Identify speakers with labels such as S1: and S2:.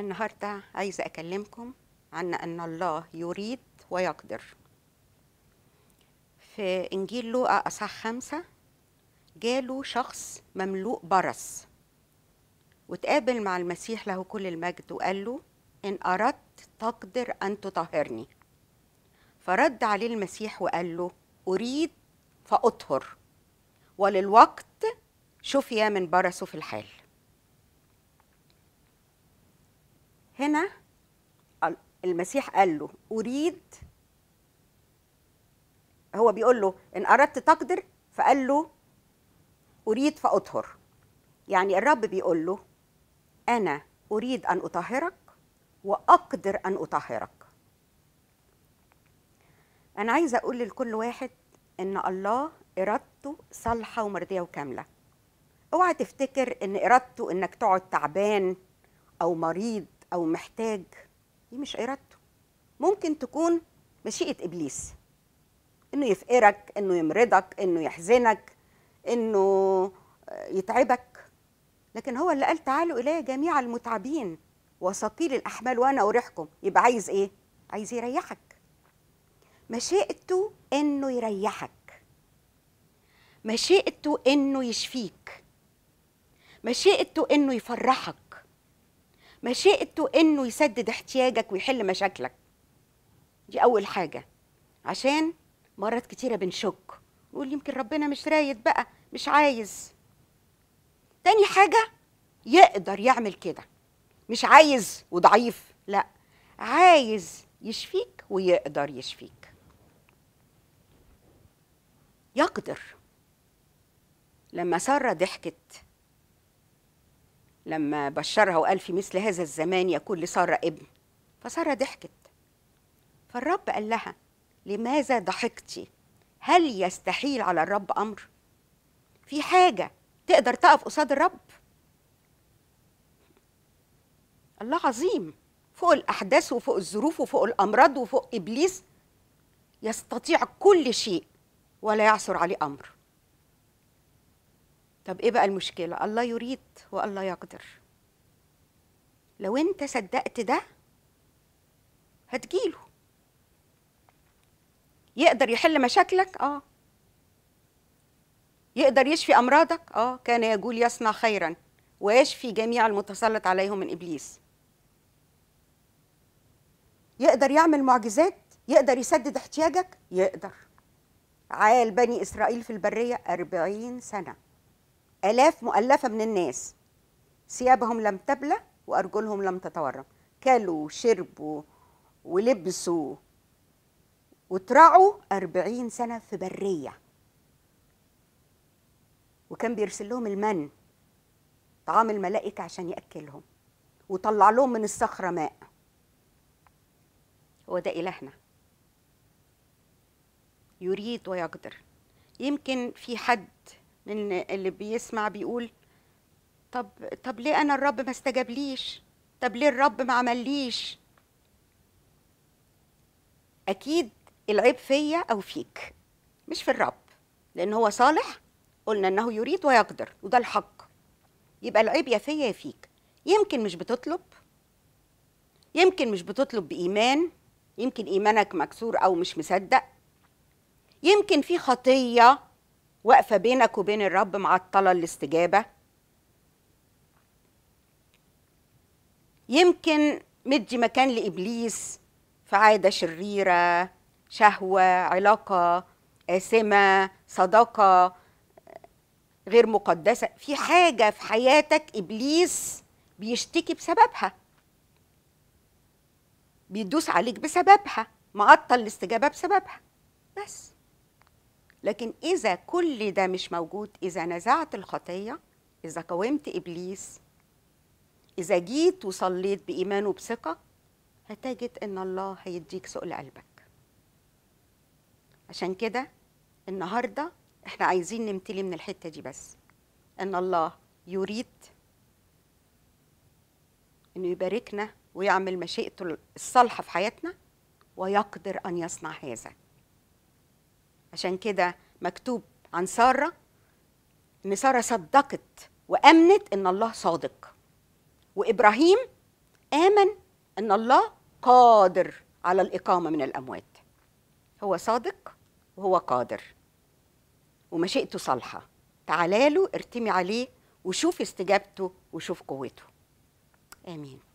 S1: النهاردة عايزة أكلمكم عن أن الله يريد ويقدر في إنجيل لوقا أصح خمسة جاله شخص مملوء برص وتقابل مع المسيح له كل المجد وقال له إن أردت تقدر أن تطهرني فرد عليه المسيح وقال له أريد فأطهر وللوقت شفي من برسه في الحال هنا المسيح قال له أريد هو بيقول له إن أردت تقدر فقال له أريد فأطهر يعني الرب بيقول له أنا أريد أن أطهرك وأقدر أن أطهرك أنا عايزة أقول لكل واحد إن الله إرادته صالحة ومرضية وكاملة اوعى تفتكر إن إرادته إنك تقعد تعبان أو مريض او محتاج دي مش ارادته ممكن تكون مشيئه ابليس انه يفقرك انه يمرضك انه يحزنك انه آه، يتعبك لكن هو اللي قال تعالوا الي جميع المتعبين وثقيل الاحمال وانا اريحكم يبقى عايز ايه عايز يريحك مشيئته انه يريحك مشيئته انه يشفيك مشيئته انه يفرحك مشيئته انه يسدد احتياجك ويحل مشاكلك دي اول حاجه عشان مرات كتيره بنشك نقول يمكن ربنا مش رايد بقى مش عايز تاني حاجه يقدر يعمل كده مش عايز وضعيف لا عايز يشفيك ويقدر يشفيك يقدر لما ساره ضحكت لما بشرها وقال في مثل هذا الزمان يكون لسارة ابن فسارة ضحكت فالرب قال لها لماذا ضحكتي هل يستحيل على الرب أمر في حاجة تقدر تقف قصاد الرب الله عظيم فوق الأحداث وفوق الظروف وفوق الأمراض وفوق إبليس يستطيع كل شيء ولا يعثر عليه أمر طب ايه بقى المشكله الله يريد والله يقدر لو انت صدقت ده هتجيله يقدر يحل مشاكلك اه يقدر يشفي امراضك اه كان يقول يصنع خيرا ويشفي جميع المتسلط عليهم من ابليس يقدر يعمل معجزات يقدر يسدد احتياجك يقدر عال بني اسرائيل في البريه 40 سنه آلاف مؤلفة من الناس ثيابهم لم تبلى وأرجلهم لم تتورم كلوا وشربوا ولبسوا وترعوا أربعين سنة في برية وكان بيرسل لهم المن طعام الملائكة عشان يأكلهم وطلع لهم من الصخرة ماء هو ده إلهنا يريد ويقدر يمكن في حد من اللي بيسمع بيقول طب طب ليه انا الرب ما استجابليش طب ليه الرب ما عمليش اكيد العيب فيا او فيك مش في الرب لان هو صالح قلنا انه يريد ويقدر وده الحق يبقى العيب يا فيا يا فيك يمكن مش بتطلب يمكن مش بتطلب بايمان يمكن ايمانك مكسور او مش مصدق يمكن في خطيه واقفة بينك وبين الرب معطلة الاستجابة يمكن مدي مكان لإبليس في عادة شريرة شهوة علاقة قاسمه صداقة غير مقدسة في حاجة في حياتك إبليس بيشتكي بسببها بيدوس عليك بسببها معطل الاستجابة بسببها بس لكن إذا كل ده مش موجود إذا نزعت الخطية إذا قاومت إبليس إذا جيت وصليت بإيمان وبثقة هتجد إن الله هيديك سؤال قلبك عشان كده النهاردة إحنا عايزين نمتلي من الحتة دي بس إن الله يريد إنه يباركنا ويعمل مشيئته الصالحة في حياتنا ويقدر أن يصنع هذا عشان كده مكتوب عن سارة إن سارة صدقت وأمنت إن الله صادق وإبراهيم آمن إن الله قادر على الإقامة من الأموات هو صادق وهو قادر ومشيئته صالحة تعالى له ارتمي عليه وشوف استجابته وشوف قوته آمين